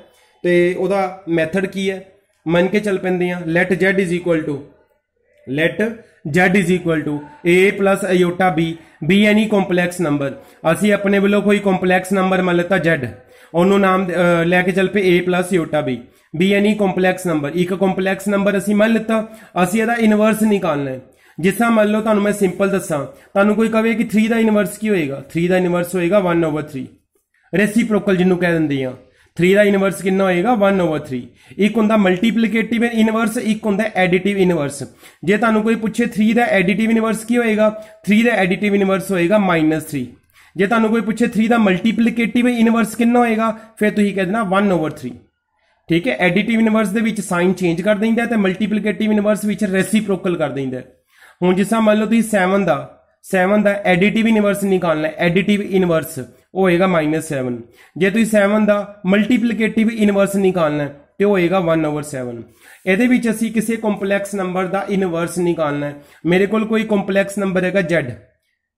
ਤੇ ਉਹਦਾ ਮੈਥਡ ਕੀ ਹੈ ਮੰਨ ਕੇ ਚੱਲ ਪੈਂਦੇ ਆ let z let z a iota b b any complex number ਅਸੀਂ ਆਪਣੇ ਵੱਲੋਂ ਕੋਈ ਕੰਪਲੈਕਸ ਨੰਬਰ ਮੰਨ ਲਿਆ z ਉਹਨੂੰ ਨਾਮ ਲੈ ਕੇ ਚੱਲ ਪਏ a iota b b ਯਾਨੀ ਕੰਪਲੈਕਸ ਨੰਬਰ ਇੱਕ ਕੰਪਲੈਕਸ ਨੰਬਰ ਅਸੀਂ ਮੰਨ ਲਿੱਤਾ ਅਸੀਂ ਇਹਦਾ ਇਨਵਰਸ ਨਿਕਾਲਣਾ ਹੈ ਜਿਸ ਤਰ੍ਹਾਂ ਮੰਨ ਲਓ ਤੁਹਾਨੂੰ ਮੈਂ ਸਿੰਪਲ ਦੱਸਾਂ ਤੁਹਾਨੂੰ ਕੋਈ ਕਹੇ ਕਿ 3 ਦਾ ਇਨਵਰਸ ਕੀ ਹੋਏਗਾ 3 ਦਾ ਇਨਵਰਸ ਹੋਏਗਾ 1 ਓਵਰ 3 ਰੈਸੀਪ੍ਰੋਕਲ ਜਿਹਨੂੰ ਕਹਿ ਦਿੰਦੇ ਆ 3 ਦਾ ਇਨਵਰਸ ਕਿੰਨਾ ਹੋਏਗਾ 1 ਓਵਰ 3 ਇੱਕ ਹੁੰਦਾ ਮਲਟੀਪਲੀਕੇਟਿਵ ਇਨਵਰਸ ਇੱਕ ਹੁੰਦਾ ਐਡੀਟਿਵ ਇਨਵਰਸ ਜੇ ਤੁਹਾਨੂੰ ਕੋਈ ਪੁੱਛੇ 3 ਦਾ ਐਡੀਟਿਵ ਇਨਵਰਸ ਕੀ ਹੋਏਗਾ 3 ਦਾ ਐਡੀਟਿਵ ਇਨਵਰਸ ਹੋਏਗਾ -3 ਜੇ ਤੁਹਾਨੂੰ ਕੋਈ ਪੁੱਛੇ 3 ਦਾ ਮਲਟੀਪਲੀਕੇਟਿਵ ਇਨਵਰਸ ਕਿੰਨਾ ਹੋਏਗਾ ਫਿਰ ਤੁਸੀਂ ਕਹਿ ਦੇਣਾ 1 ਓਵਰ 3 ਠੀਕ ਹੈ ਐਡੀਟਿਵ ਇਨਵਰਸ ਦੇ ਵਿੱਚ ਸਾਈਨ ਚੇਂਜ ਕਰ ਦਿੰਦਾ ਤੇ ਮਲਟੀਪਲੀਕੇਟਿਵ ਇਨਵਰਸ ਵਿੱਚ ਰੈਸੀਪ੍ਰੋਕਲ ਕਰ ਦਿੰਦਾ ਹੁਣ ਜਿਸਾ ਮੰਨ ਲਓ ਤੁਸੀਂ 7 ਦਾ 7 ਦਾ ਐਡੀਟਿਵ ਇਨਵਰਸ ਨਿਕਾਲਣਾ ਐਡੀਟਿਵ ਇਨਵਰਸ ਉਹ ਹੋਏਗਾ -7 ਜੇ ਤੁਸੀਂ 7 ਦਾ ਮਲਟੀਪਲੀਕੇਟਿਵ ਇਨਵਰਸ ਨਿਕਾਲਣਾ ਤੇ ਉਹ ਹੋਏਗਾ 1 ਓਵਰ 7 ਇਹਦੇ ਵਿੱਚ ਅਸੀਂ ਕਿਸੇ ਕੰਪਲੈਕਸ ਨੰਬਰ ਦਾ ਇਨਵਰਸ ਨਿਕਾਲਣਾ ਹੈ ਮੇਰੇ ਕੋਲ ਕੋਈ ਕੰਪਲੈਕਸ ਨੰਬਰ ਹੈਗਾ z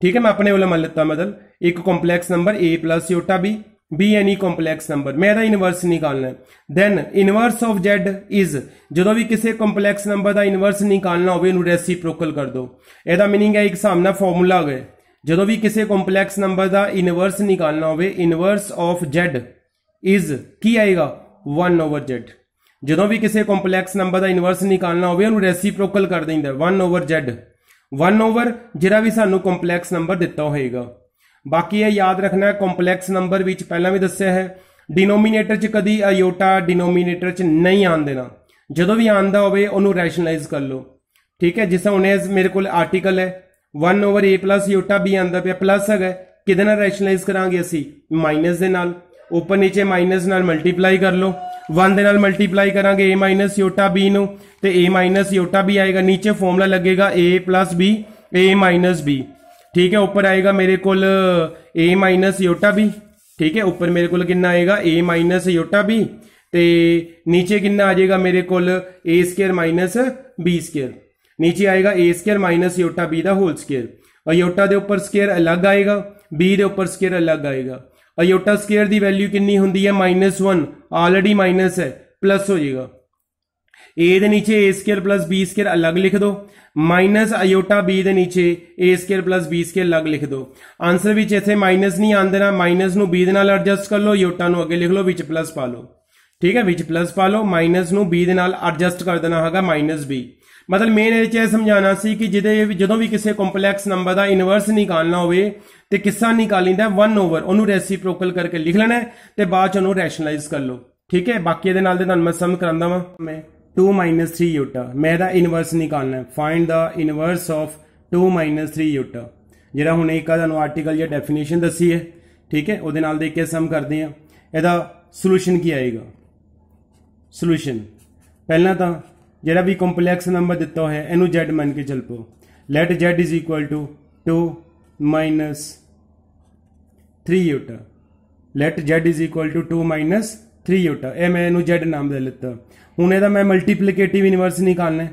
ठीक है मैं अपने वाला मान लेता हूं मतलब एक complex number A plus iota B B any complex number मेरा इनवर्स निकालना है then inverse of Z is ਜਦੋਂ ਵੀ ਕਿਸੇ ਕੰਪਲੈਕਸ ਨੰਬਰ ਦਾ ਇਨਵਰਸ ਨਿਕਾਲਣਾ ਹੋਵੇ ਉਹਨੂੰ ਰੈਸੀਪ੍ਰੋਕਲ ਕਰ ਦਿਓ ਇਹਦਾ ਮੀਨਿੰਗ ਹੈ ਇੱਕ ਸਾਹਮਣਾ ਫਾਰਮੂਲਾ ਹੋ ਗਿਆ ਜਦੋਂ ਵੀ ਕਿਸੇ ਕੰਪਲੈਕਸ ਨੰਬਰ ਦਾ ਇਨਵਰਸ ਨਿਕਾਲਣਾ ਹੋਵੇ ਇਨਵਰਸ ਆਫ z ਇਜ਼ ਕੀ ਆਏਗਾ 1 ਓਵਰ z ਜਦੋਂ ਵੀ ਕਿਸੇ ਕੰਪਲੈਕਸ ਨੰਬਰ ਦਾ ਇਨਵਰਸ ਨਿਕਾਲਣਾ ਹੋਵੇ ਉਹਨੂੰ ਰੈਸੀਪ੍ਰੋਕਲ ਕਰ ਦਿੰਦਾ 1 ਓਵਰ z 1 ਓਵਰ ਜਿਹੜਾ ਵੀ ਸਾਨੂੰ ਕੰਪਲੈਕਸ ਨੰਬਰ ਦਿੱਤਾ ਹੋਏਗਾ ਬਾਕੀ ਇਹ ਯਾਦ ਰੱਖਣਾ ਹੈ ਕੰਪਲੈਕਸ ਨੰਬਰ ਵਿੱਚ ਪਹਿਲਾਂ ਵੀ ਦੱਸਿਆ ਹੈ ਡਿਨੋਮੀਨੇਟਰ 'ਚ ਕਦੀ ਆਇਓਟਾ ਡਿਨੋਮੀਨੇਟਰ 'ਚ ਨਹੀਂ ਆਣ ਦੇਣਾ ਜਦੋਂ ਵੀ ਆਂਦਾ ਹੋਵੇ ਉਹਨੂੰ ਰੈਸ਼ਨਲਾਈਜ਼ ਕਰ ਲਓ ਠੀਕ ਹੈ ਜਿਸ ਤਰ੍ਹਾਂ ਇਸ ਮੇਰੇ ਕੋਲ ਆਰਟੀਕਲ ਹੈ 1 ਓਵਰ a ਯੋਟਾ b ਆਂਦਾ ਪਿਆ ਪਲੱਸ ਹੈਗਾ ਕਿਦਨਾ ਰੈਸ਼ਨਲਾਈਜ਼ ਕਰਾਂਗੇ ਅਸੀਂ ਮਾਈਨਸ ਦੇ ਨਾਲ ਉੱਪਰ ਨੀਚੇ ਮਾਈਨਸ ਨਾਲ ਮਲਟੀਪਲਾਈ ਕਰ ਲਓ वन के मल्टीप्लाई करा ए माइनस योटा बी तो ए माइनस योटा बी आएगा नीचे फॉर्मूला लगेगा A plus B A minus B ठीक है उपर आएगा मेरे को ए माइनस योटा बी ठीक है उपर मेरे को कि आएगा ए माइनस योटा बी तो नीचे कि आ जाएगा मेरे को A square minus B square नीचे आएगा A square minus iota B का होल स्केयर और योटा के उपर स्केयर अलग आएगा बी के उपर स्केयर अलग आएगा ਆਇਓਟਾ ਸਕੁਅਰ ਦੀ ਵੈਲਿਊ ਕਿੰਨੀ ਹੁੰਦੀ ਹੈ -1 ਆਲਰੇਡੀ ਮਾਈਨਸ ਹੈ ਪਲੱਸ ਹੋ ਜਾਏਗਾ a ਦੇ ਨੀਚੇ a ਸਕੁਅਰ b ਸਕੁਅਰ ਅਲੱਗ ਲਿਖ ਦਿਓ ਮਾਈਨਸ ਆਇਓਟਾ b ਦੇ ਨੀਚੇ a ਸਕੁਅਰ b ਸਕੁਅਰ ਅਲੱਗ ਲਿਖ ਦਿਓ ਆਨਸਰ ਵਿੱਚ ਇੱਥੇ ਮਾਈਨਸ ਨਹੀਂ ਆਂਦੇ ਨਾ ਮਾਈਨਸ ਨੂੰ b ਦੇ ਨਾਲ ਐਡਜਸਟ ਕਰ ਲਓ ਆਇਓਟਾ ਨੂੰ ਅੱਗੇ ਲਿਖ ਲਓ ਵਿੱਚ ਪਲੱਸ ਪਾ ਲਓ ਠੀਕ ਹੈ ਵਿੱਚ ਪਲੱਸ ਪਾ ਲਓ ਮਾਈਨਸ ਨੂੰ b ਦੇ ਨਾਲ ਐਡਜਸਟ ਕਰ ਦੇਣਾ ਹੈਗਾ -b ਮਤਲਬ ਮੇਨ ਇਹ ਚੀਜ਼ ਸਮਝਾਣਾ ਸੀ ਕਿ ਜਿਹਦੇ ਜਦੋਂ ਵੀ ਕਿਸੇ ਕੰਪਲੈਕਸ ਨੰਬਰ ਦਾ ਇਨਵਰਸ ਨਿਕਾਲਣਾ ਹੋਵੇ ਤੇ ਕਿੱਸਾ ਨਿਕਾਲਿੰਦਾ 1 ਓਵਰ ਉਹਨੂੰ ਰੈਸੀਪ੍ਰੋਕਲ ਕਰਕੇ ਲਿਖ ਲੈਣਾ ਤੇ ਬਾਅਦ ਚ ਉਹਨੂੰ ਰੈਸ਼ਨਲਾਈਜ਼ ਕਰ ਲਓ ਠੀਕ ਹੈ ਬਾਕੀ ਇਹਦੇ ਨਾਲ ਦੇ ਤੁਹਾਨੂੰ ਮੈਂ ਸਮਝ ਕਰਾਂਦਾ ਵਾਂ ਮੈਂ 2 3 ਯੂਟਾ ਮੈਂ ਦਾ ਇਨਵਰਸ ਨਿਕਾਲਣਾ ਹੈ ਫਾਈਂਡ ਦਾ ਇਨਵਰਸ ਆਫ 2 3 ਯੂਟਾ ਜਿਹੜਾ ਹੁਣ ਇੱਕ ਆ ਤੁਹਾਨੂੰ ਆਰਟੀਕਲ ਜਾਂ ਡੈਫੀਨੇਸ਼ਨ ਦੱਸੀ ਹੈ ਠੀਕ ਹੈ ਉਹਦੇ ਨਾਲ ਦੇਖ ਕੇ ਸਮ ਕਰਦੇ ਆ ਇਹਦਾ ਸੋਲੂਸ਼ਨ ਕੀ ਆਏਗਾ ਸੋਲੂਸ਼ਨ ਪਹਿਲਾਂ ਤਾਂ ਜਿਹੜਾ ਵੀ ਕੰਪਲੈਕਸ ਨੰਬਰ ਦਿੱਤਾ ਹੋਇਆ ਹੈ ਇਹਨੂੰ z ਮੰਨ ਕੇ ਚੱਲੋ let z 2 3 iota let z 2 3 iota ਇਹ ਮੈਂ ਇਹਨੂੰ z ਨਾਮ ਦੇ ਲਿੱਤਾ ਹੁਣ ਇਹਦਾ ਮੈਂ ਮਲਟੀਪਲੀਕੇਟਿਵ ਇਨਵਰਸ ਨਿਕਾਲਣਾ ਹੈ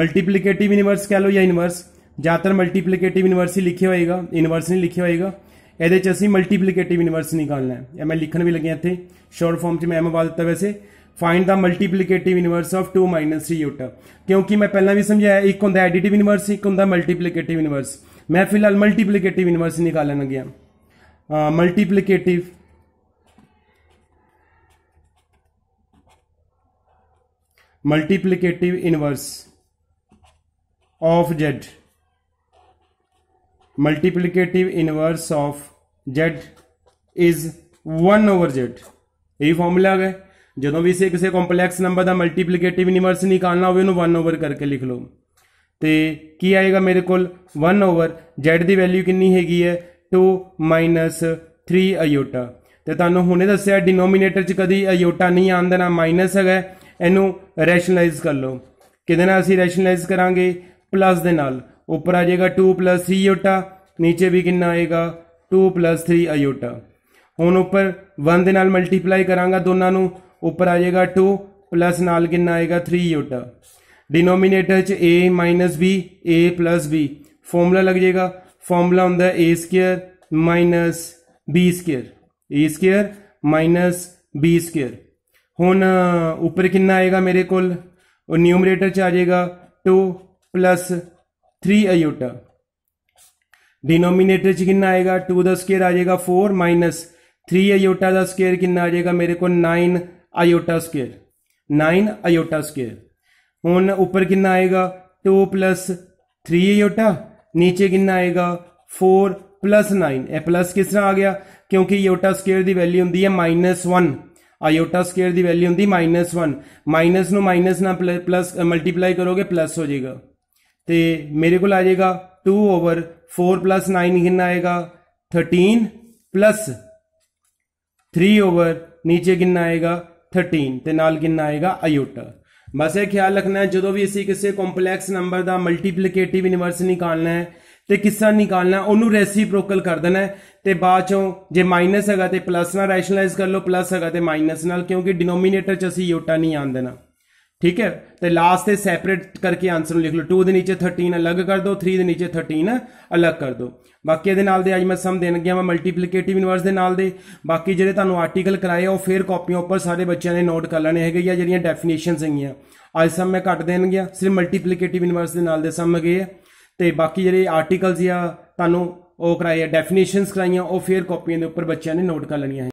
ਮਲਟੀਪਲੀਕੇਟਿਵ ਇਨਵਰਸ ਕਹ ਲੋ ਜਾਂ ਇਨਵਰਸ ਜ਼ਿਆਦਾਤਰ ਮਲਟੀਪਲੀਕੇਟਿਵ ਇਨਵਰਸ ਹੀ ਲਿਖਿਆ ਹੋਏਗਾ ਇਨਵਰਸ ਨਹੀਂ ਲਿਖਿਆ ਹੋਏਗਾ ਇਹਦੇ ਚ ਅਸੀਂ ਮਲਟੀਪਲੀਕੇਟਿਵ ਇਨਵਰਸ ਨਿਕਾਲਣਾ ਹੈ ਇਹ ਮੈਂ ਲਿਖਣ ਵੀ ਲੱਗਿਆ ਇੱਥੇ ਸ਼ਾਰਟ ਫਾਰਮ ਚ ਮੈਂ ਐਮ ਵਾਲ ਦਿੱਤਾ ਵੈਸੇ find the multiplicative universe of two minus three iota क्योंकि मैं पहला भी समझाया एक होंगे एडिटिव यूनिवर्स एक होंगे मल्टीप्लीकेटिव यूनिवर्स मैं फिलहाल मल्टीप्लीकेटिव यूनिवर्स निकालन गया multiplicative multiplicative inverse of Z multiplicative inverse of Z is one over Z यही फॉर्मूला आ गया ਜਦੋਂ ਵੀ ਸੇ ਕਿਸੇ ਕੰਪਲੈਕਸ ਨੰਬਰ ਦਾ ਮਲਟੀਪਲੀਕੇਟਿਵ ਇਨਵਰਸ ਨਿਕਾਲਣਾ ਹੋਵੇ ਉਹਨੂੰ 1 ਓਵਰ ਕਰਕੇ ਲਿਖ ਲਓ ਤੇ ਕੀ ਆਏਗਾ ਮੇਰੇ ਕੋਲ 1 ਓਵਰ z ਦੀ ਵੈਲਿਊ ਕਿੰਨੀ ਹੈਗੀ ਹੈ 2 3 ਆਇਓਟਾ ਤੇ ਤੁਹਾਨੂੰ ਹੁਣੇ ਦੱਸਿਆ ਡਿਨੋਮੀਨੇਟਰ 'ਚ ਕਦੀ ਆਇਓਟਾ ਨਹੀਂ ਆਉਂਦਾ ਨਾ ਮਾਈਨਸ ਹੈਗਾ ਇਹਨੂੰ ਰੈਸ਼ਨਲਾਈਜ਼ ਕਰ ਲਓ ਕਿਹਦੇ ਨਾਲ ਅਸੀਂ ਰੈਸ਼ਨਲਾਈਜ਼ ਕਰਾਂਗੇ ਪਲੱਸ ਦੇ ਨਾਲ ਉੱਪਰ ਆ ਜਾਏਗਾ 2 3 ਆਇਓਟਾ ਨੀਚੇ ਵੀ ਕਿੰਨਾ ਆਏਗਾ 2 3 ਆਇਓਟਾ ਹੁਣ ਉੱਪਰ 1 ਦੇ ਨਾਲ ਮਲਟੀਪਲਾਈ ਕਰਾਂਗਾ ਦੋਨਾਂ ਨੂੰ उपर आ जाएगा टू प्लस नाल कि आएगा थ्री युट डिनोमीनेटर च A minus B A plus B formula लग जाएगा फॉर्मूला होंगे A square minus B square A square minus B square हूँ उपर कि आएगा मेरे को न्यूमरेटर च आ जाएगा two plus three iota denominator च कि आएगा टू का स्केयर आ जाएगा फोर माइनस थ्री अयोटा का स्केयर कि आ जाएगा मेरे को nine iota square nine iota square हूँ उपर कि आएगा टू प्लस थ्री आयोटा नीचे कि आएगा four plus nine A plus किस तरह आ गया क्योंकि योटा स्केयर की वैल्यू होंगी है माइनस वन आयोटा स्केयर की वैल्यू होंगी माइनस वन माइनस नाइनस ना प्ल प्लस मल्टीप्लाई करोगे प्लस हो जाएगा तो मेरे को आ जाएगा two over four plus nine कि आएगा थर्टीन प्लस थ्री ओवर नीचे किन्ना आएगा 13 ਤੇ ਨਾਲ ਕਿੰਨਾ ਆਏਗਾ ਅਯੂਟ ਬਸ ਇਹ ਖਿਆਲ ਰੱਖਣਾ ਹੈ ਜਦੋਂ ਵੀ ਅਸੀਂ ਕਿਸੇ ਕੰਪਲੈਕਸ ਨੰਬਰ ਦਾ ਮਲਟੀਪਲੀਕੇਟਿਵ ਇਨਵਰਸ ਨਿਕਾਲਣਾ ਹੈ ਤੇ ਕਿੱਸਾ ਨਿਕਾਲਣਾ ਉਹਨੂੰ ਰੈਸੀਪ੍ਰੋਕਲ ਕਰ ਦੇਣਾ ਤੇ ਬਾਅਦ ਚੋਂ ਜੇ ਮਾਈਨਸ ਹੈਗਾ ਤੇ ਪਲੱਸ ਨਾਲ ਰੈਸ਼ਨਲਾਈਜ਼ ਕਰ ਲਓ ਪਲੱਸ ਹੈਗਾ ਤੇ ਮਾਈਨਸ ਨਾਲ ਕਿਉਂਕਿ ਡਿਨੋਮੀਨੇਟਰ 'ਚ ਅਸੀਂ ਯੋਟਾ ਨਹੀਂ ਆਣ ਦੇਣਾ ਠੀਕ ਹੈ ਤੇ ਲਾਸਟ से ਸੈਪਰੇਟ ਕਰਕੇ ਆਨਸਰ ਨੂੰ ਲਿਖ ਲਓ 2 ਦੇ ਨੀਚੇ 13 ਅਲੱਗ ਕਰ ਦਿਓ 3 ਦੇ ਨੀਚੇ 13 ਅਲੱਗ ਕਰ ਦਿਓ ਬਾਕੀ ਇਹਦੇ ਨਾਲ ਦੇ ਅੱਜ ਮੈਂ ਸਮ ਦੇਣ ਗਿਆ ਮੈਂ ਮਲਟੀਪਲੀਕੇਟਿਵ ਇਨਵਰਸ ਦੇ ਨਾਲ ਦੇ ਬਾਕੀ ਜਿਹੜੇ ਤੁਹਾਨੂੰ ਆਰਟੀਕਲ ਕਰਾਏ ਉਹ ਫੇਰ ਕਾਪੀਆਂ ਉੱਪਰ ਸਾਰੇ ਬੱਚਿਆਂ ਨੇ ਨੋਟ ਕਰ ਲੈਣੇ ਹੈਗੇ ਜਾਂ ਜਿਹੜੀਆਂ ਡੈਫੀਨੇਸ਼ਨਸ ਹੈਗੀਆਂ ਅੱਜ ਸਮ ਮੈਂ ਕੱਟ ਦੇਣ ਗਿਆ ਸਿਰਫ ਮਲਟੀਪਲੀਕੇਟਿਵ ਇਨਵਰਸ ਦੇ ਨਾਲ ਦੇ ਸਮ ਹੈਗੇ ਤੇ ਬਾਕੀ ਜਿਹੜੇ ਆਰਟੀਕਲਸ ਜਾਂ ਤੁਹਾਨੂੰ ਉਹ ਕਰਾਏ ਡੈਫੀਨੇਸ਼ਨਸ ਕਰਾਈਆਂ ਉਹ ਫੇਰ ਕਾਪੀਆਂ ਦੇ ਉੱਪਰ ਬੱਚਿਆਂ ਨੇ ਨੋਟ ਕਰ ਲੈਣੀਆਂ